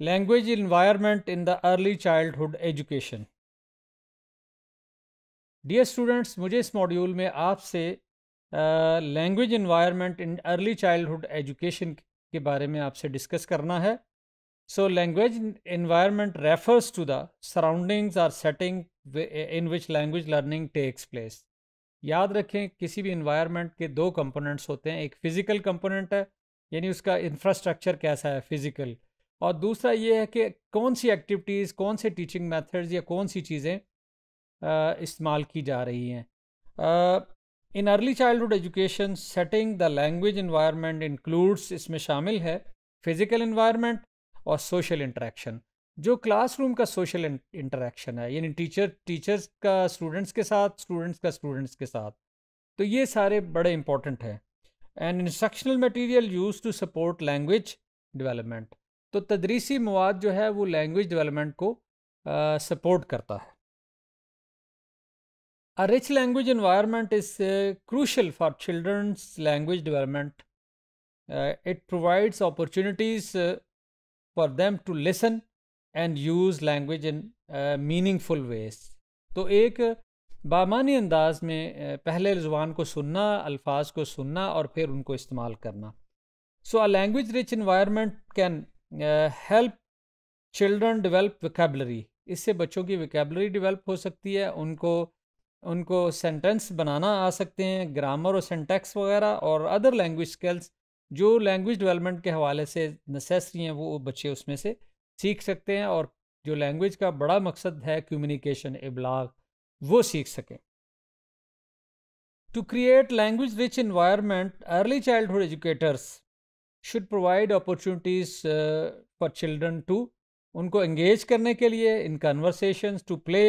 environment in the early childhood education dear students मुझे इस module में आपसे language environment in early childhood education के बारे में आपसे डिस्कस करना है so language environment refers to the surroundings or setting in which language learning takes place याद रखें किसी भी इन्वायरमेंट के दो कंपोनेंट्स होते हैं एक फ़िज़िकल कंपोनेंट है यानी उसका इंफ्रास्ट्रक्चर कैसा है फिज़िकल और दूसरा ये है कि कौन सी एक्टिविटीज़ कौन से टीचिंग मेथड्स या कौन सी चीज़ें इस्तेमाल की जा रही हैं in early childhood education setting the language environment includes इसमें शामिल है फिज़िकल इन्वायरमेंट और सोशल इंटरेक्शन जो क्लासरूम का सोशल इंटरेक्शन है यानी टीचर टीचर्स का स्टूडेंट्स के साथ स्टूडेंट्स का स्टूडेंट्स के साथ तो ये सारे बड़े इंपॉर्टेंट हैं and instructional material use to support language development तो तदरीसी मवाद जो है वो लैंग्वेज डेवलपमेंट को सपोर्ट करता है a rich language environment is crucial for children's language development it provides opportunities for them to listen and use language in meaningful ways तो एक बामानी अंदाज में पहले जुबान को सुनना अल्फाज को सुनना और फिर उनको इस्तेमाल करना so a language rich environment can help children develop vocabulary इससे बच्चों की विकेबलरी डेवलप हो सकती है उनको उनको सेंटेंस बनाना आ सकते हैं ग्रामर और सेंटेक्स वगैरह और अदर लैंग्वेज स्किल्स जो लैंग्वेज डेवलपमेंट के हवाले से नेसेसरी हैं वो बच्चे उसमें से सीख सकते हैं और जो लैंग्वेज का बड़ा मकसद है कम्युनिकेशन इबलाग वो सीख सकें to create language rich environment early childhood educators should provide opportunities for children to उनको एंगेज करने के लिए in conversation to play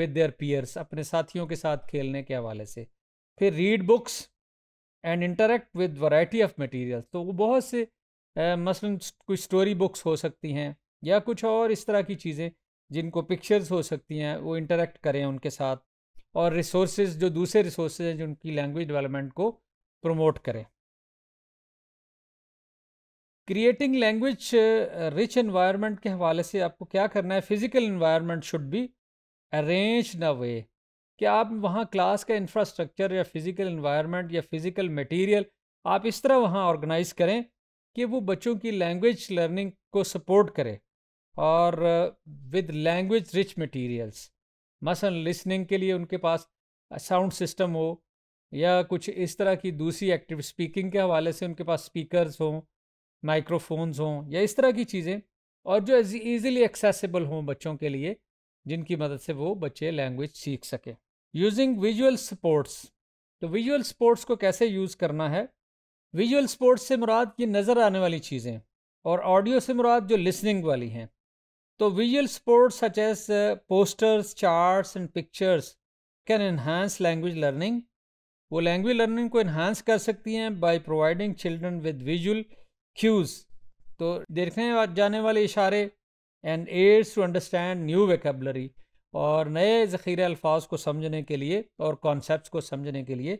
with their peers अपने साथियों के साथ खेलने के हवाले से फिर read books and interact with variety of material तो वो बहुत से आ, मसलन कुछ स्टोरी बुक्स हो सकती हैं या कुछ और इस तरह की चीज़ें जिनको पिक्चर्स हो सकती हैं वो इंटरेक्ट करें उनके साथ और रिसोर्स जो दूसरे रिसोर्स हैं जो उनकी लैंग्वेज डेवलपमेंट को प्रमोट करें क्रिएटिंग लैंग्वेज रिच इन्वायरमेंट के हवाले से आपको क्या करना है physical environment should be arrange in a वे कि आप वहाँ क्लास का इंफ्रास्ट्रक्चर या फिज़िकल इन्वायरमेंट या फिज़िकल मटेरियल आप इस तरह वहाँ ऑर्गेनाइज करें कि वो बच्चों की लैंग्वेज लर्निंग को सपोर्ट करे और विद लैंग्वेज रिच मटेरियल्स मसल लिसनिंग के लिए उनके पास साउंड सिस्टम हो या कुछ इस तरह की दूसरी एक्टिव स्पीकिंग के हवाले से उनके पास स्पीकर्स हों माइक्रोफोन्स हों या इस तरह की चीज़ें और जो ईजिली एक्सेसिबल हों बच्चों के लिए जिनकी मदद से वो बच्चे लैंग्वेज सीख सके यूजिंग विजुअल स्पोर्ट्स तो विजुअल स्पोर्ट्स को कैसे यूज़ करना है विजुअल स्पोर्ट्स से मुराद ये नज़र आने वाली चीज़ें और ऑडियो से मुराद जो लिसनिंग वाली हैं तो visual supports such as posters charts and pictures can enhance language learning वो लैंग्वेज लर्निंग को इन्हांस कर सकती हैं by providing children with visual cues तो देखने जाने वाले इशारे and aids to understand new vocabulary और नए ज़ख़ीरे अल्फाज को समझने के लिए और कॉन्सेप्ट को समझने के लिए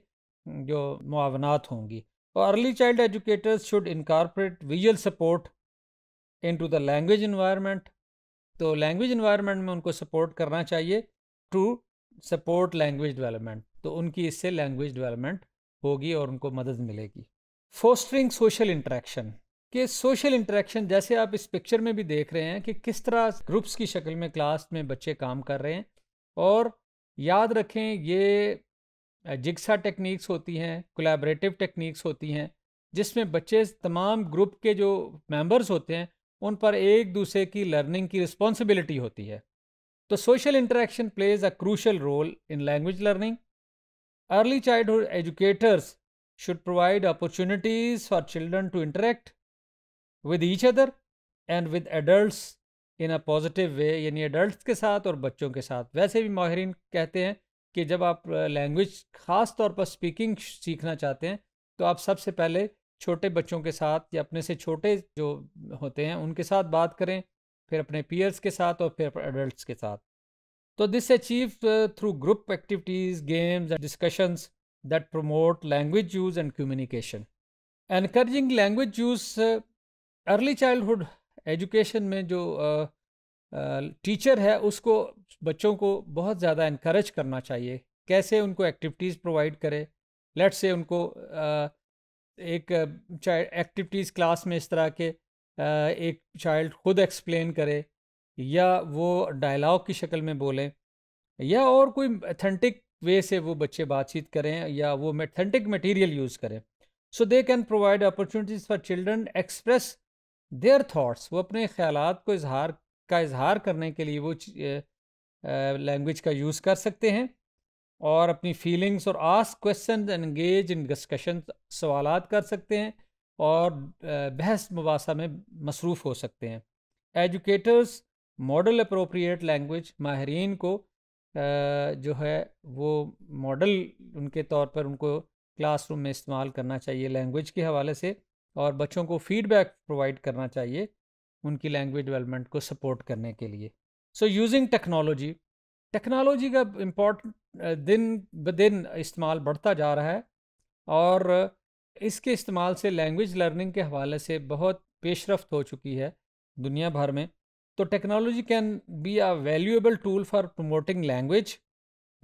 जो मुआवनात होंगी और early child educators should incorporate visual support into the language environment तो लैंग्वेज इन्वायरमेंट तो में उनको सपोर्ट करना चाहिए टू सपोर्ट लैंग्वेज डेवलपमेंट तो उनकी इससे लैंग्वेज डेवलपमेंट होगी और उनको मदद मिलेगी फोस्टरिंग सोशल इंट्रैक्शन कि सोशल इंटरेक्शन जैसे आप इस पिक्चर में भी देख रहे हैं कि किस तरह ग्रुप्स की शक्ल में क्लास में बच्चे काम कर रहे हैं और याद रखें ये जिक्सा टेक्निक्स होती हैं कोलैबोरेटिव टेक्निक्स होती हैं जिसमें बच्चे तमाम ग्रुप के जो मेंबर्स होते हैं उन पर एक दूसरे की लर्निंग की रिस्पॉन्सिबिलिटी होती है तो social interaction plays a crucial role in language learning early childhood educators should provide opportunities for children to interact with each other and with adult in a positive way यानी adult के साथ और बच्चों के साथ वैसे भी माहरीन कहते हैं कि जब आप लैंग्वेज ख़ास तौर पर स्पीकिंग सीखना चाहते हैं तो आप सबसे पहले छोटे बच्चों के साथ या अपने से छोटे जो होते हैं उनके साथ बात करें फिर अपने पीयर्स के साथ और फिर एडल्ट के साथ तो this achieve through group activities games and discussions that promote language use and communication encouraging language use early childhood education में जो टीचर है उसको बच्चों को बहुत ज़्यादा इनक्रेज करना चाहिए कैसे उनको एक्टिविटीज़ प्रोवाइड करें लेट से उनको एक एक्टिविटीज़ क्लास में इस तरह के एक चाइल्ड खुद एक्सप्लेन करे या वो डायलॉग की शक्ल में बोलें या और कोई अथेंटिक वे से वो बच्चे बातचीत करें या वो अथेंटिक मटेरियल यूज़ करें so they can provide opportunities for children express their thoughts वो अपने ख्याल को इजहार का इजहार करने के लिए वो लैंग्वेज का यूज़ कर सकते हैं और अपनी फीलिंग्स और ask question engage in discussion सवाल कर सकते हैं और बहस मुबासा में मसरूफ़ हो सकते हैं एजुकेटर्स मॉडल अप्रोप्रिएट लैंग्वेज माहरीन को जो है वो मॉडल उनके तौर पर उनको क्लासरूम में इस्तेमाल करना चाहिए लैंग्वेज के हवाले से और बच्चों को फीडबैक प्रोवाइड करना चाहिए उनकी लैंग्वेज डेवलपमेंट को सपोर्ट करने के लिए सो यूजिंग टेक्नोलॉजी टेक्नोलॉजी का इम्पोर्टेंट दिन ब दिन इस्तेमाल बढ़ता जा रहा है और इसके इस्तेमाल से लैंग्वेज लर्निंग के हवाले से बहुत पेशरफ्त हो चुकी है दुनिया भर में तो technology can be a valuable tool for promoting language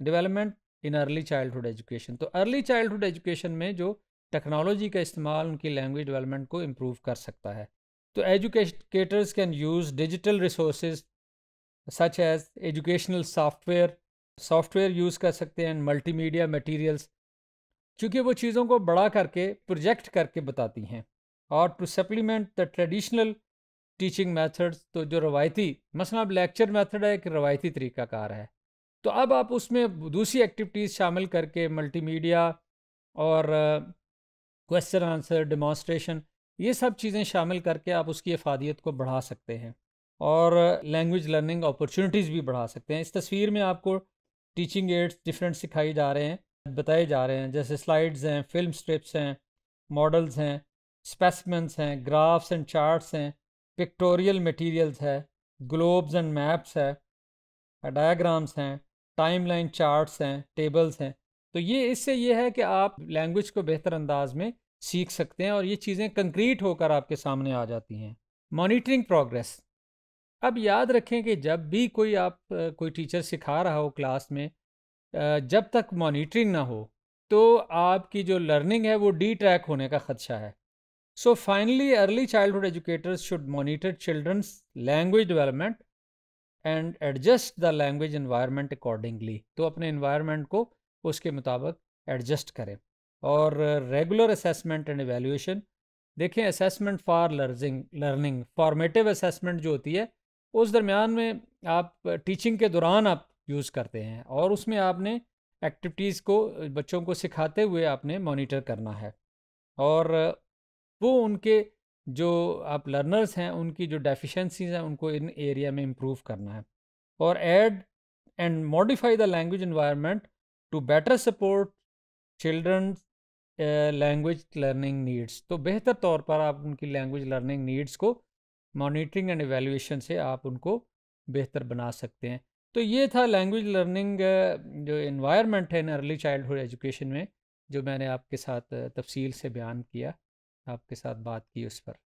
development in early childhood education तो अर्ली चाइल्डहुड एजुकेशन में जो टेक्नोलॉजी का इस्तेमाल उनकी लैंग्वेज डेवलपमेंट को इम्प्रूव कर सकता है तो educators can use digital resource such as educational software software use कर सकते हैं मल्टी मीडिया मटीरियल्स चूँकि वो चीज़ों को बड़ा करके प्रोजेक्ट करके बताती हैं और to supplement the traditional teaching methods तो जो रवायती मसला अब लेक्चर मेथड है एक रवायती तरीक़ाकार है तो अब आप उसमें दूसरी एक्टिविटीज़ शामिल करके मल्टीमीडिया और क्वेश्चन आंसर डिमॉन्सट्रेशन ये सब चीज़ें शामिल करके आप उसकी अफादियत को बढ़ा सकते हैं और लैंग्वेज लर्निंग अपॉर्चुनिटीज़ भी बढ़ा सकते हैं इस तस्वीर में आपको टीचिंग एड्स डिफरेंट सिखाई जा रहे हैं बताए जा रहे हैं जैसे स्लाइड्स हैं फिल्म स्ट्रिप्स हैं मॉडल्स हैं स्पेसमेंट्स हैं ग्राफ्स एंड चार्ट्स हैं पिक्टोरियल मटेरियल्स है ग्लोब्स एंड मैप्स है डायग्राम्स हैं टाइमलाइन चार्ट्स हैं टेबल्स हैं तो ये इससे ये है कि आप लैंग्वेज को बेहतर अंदाज में सीख सकते हैं और ये चीज़ें कंक्रीट होकर आपके सामने आ जाती हैं मॉनिटरिंग प्रोग्रेस अब याद रखें कि जब भी कोई आप कोई टीचर सिखा रहा हो क्लास में जब तक मॉनिटरिंग ना हो तो आपकी जो लर्निंग है वो डी ट्रैक होने का खदशा है so finally early childhood educators should monitor children's language development and adjust the language environment accordingly तो अपने इन्वायरमेंट को उसके मुताबिक एडजस्ट करें और रेगुलर असेसमेंट एंड एवेल्यूशन देखें assessment for learning learning formative assessment जो होती है उस दरमियान में आप टीचिंग के दौरान आप यूज़ करते हैं और उसमें आपने एक्टिविटीज़ को बच्चों को सिखाते हुए आपने मॉनिटर करना है और वो उनके जो आप लर्नर्स हैं उनकी जो डेफिशिएंसीज हैं उनको इन एरिया में इम्प्रूव करना है और add and modify the language environment to better support children language learning needs तो बेहतर तौर पर आप उनकी लैंग्वेज लर्निंग नीड्स को मॉनिटरिंग एंड एवेल्यूशन से आप उनको बेहतर बना सकते हैं तो ये था लैंग्वेज लर्निंग uh, जो इन्वायरमेंट है इन अर्ली चाइल्डहुड एजुकेशन में जो मैंने आपके साथ uh, तफसील से बयान किया आपके साथ बात की उस पर